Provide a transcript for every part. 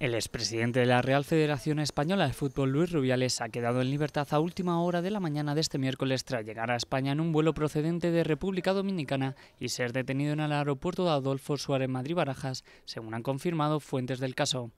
El expresidente de la Real Federación Española de Fútbol, Luis Rubiales, ha quedado en libertad a última hora de la mañana de este miércoles tras llegar a España en un vuelo procedente de República Dominicana y ser detenido en el aeropuerto de Adolfo Suárez Madrid Barajas, según han confirmado fuentes del caso.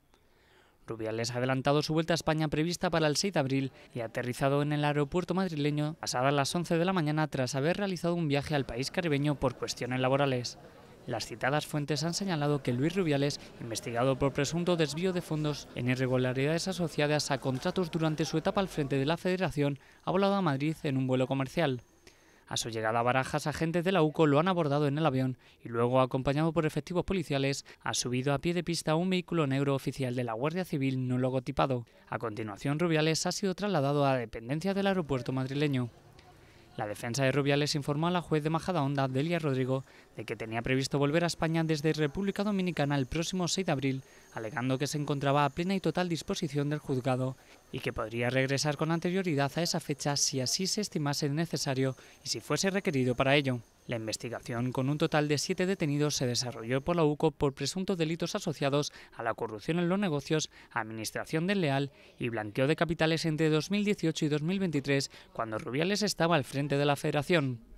Rubiales ha adelantado su vuelta a España prevista para el 6 de abril y ha aterrizado en el aeropuerto madrileño pasadas las 11 de la mañana tras haber realizado un viaje al país caribeño por cuestiones laborales. Las citadas fuentes han señalado que Luis Rubiales, investigado por presunto desvío de fondos en irregularidades asociadas a contratos durante su etapa al frente de la Federación, ha volado a Madrid en un vuelo comercial. A su llegada a Barajas, agentes de la UCO lo han abordado en el avión y luego, acompañado por efectivos policiales, ha subido a pie de pista un vehículo negro oficial de la Guardia Civil no logotipado. A continuación, Rubiales ha sido trasladado a dependencia del aeropuerto madrileño. La defensa de Rubiales informó a la juez de Majadahonda, Delia Rodrigo, de que tenía previsto volver a España desde República Dominicana el próximo 6 de abril, alegando que se encontraba a plena y total disposición del juzgado y que podría regresar con anterioridad a esa fecha si así se estimase necesario y si fuese requerido para ello. La investigación, con un total de siete detenidos, se desarrolló por la UCO por presuntos delitos asociados a la corrupción en los negocios, administración Leal y blanqueo de capitales entre 2018 y 2023, cuando Rubiales estaba al frente de la federación.